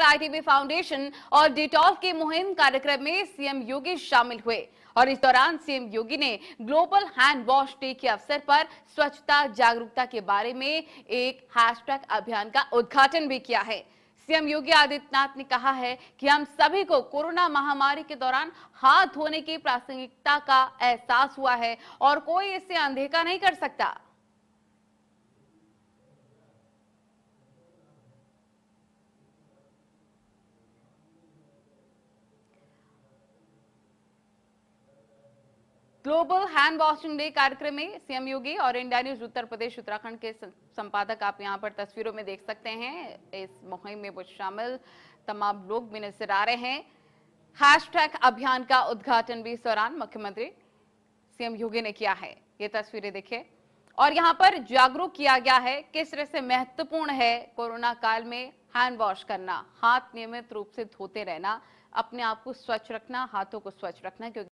ITB foundation और Dettol के मुहिम कार्यक्रम में सीएम योगी शामिल हुए और इस दौरान सीएम योगी ने ग्लोबल हैंड वॉश डे के अवसर पर स्वच्छता जागरूकता के बारे में एक हैशटैग अभियान का उद्घाटन भी किया है सीएम योगी आदित्यनाथ ने कहा है कि हम सभी को कोरोना महामारी के दौरान हाथ धोने की प्रासंगिकता का एहसास हुआ है और कोई इसे अनदेखा नहीं कर सकता ग्लोबल हैंड वॉशिंग डे कार्यक्रम में सीएम योगी और इंडिया न्यूज उत्तर प्रदेश उत्तराखंड के संपादक आप यहां पर तस्वीरों में देख सकते हैं इस मुहिम में वो शामिल तमाम लोग भी नजर आ रहे हैं हैशटैग अभियान का उद्घाटन भी इस दौरान मुख्यमंत्री सीएम योगी ने किया है ये तस्वीरें देखे और यहाँ पर जागरूक किया गया है किस तरह से महत्वपूर्ण है कोरोना काल में हैंड वॉश करना हाथ नियमित रूप से धोते रहना अपने आप को स्वच्छ रखना हाथों को स्वच्छ रखना क्योंकि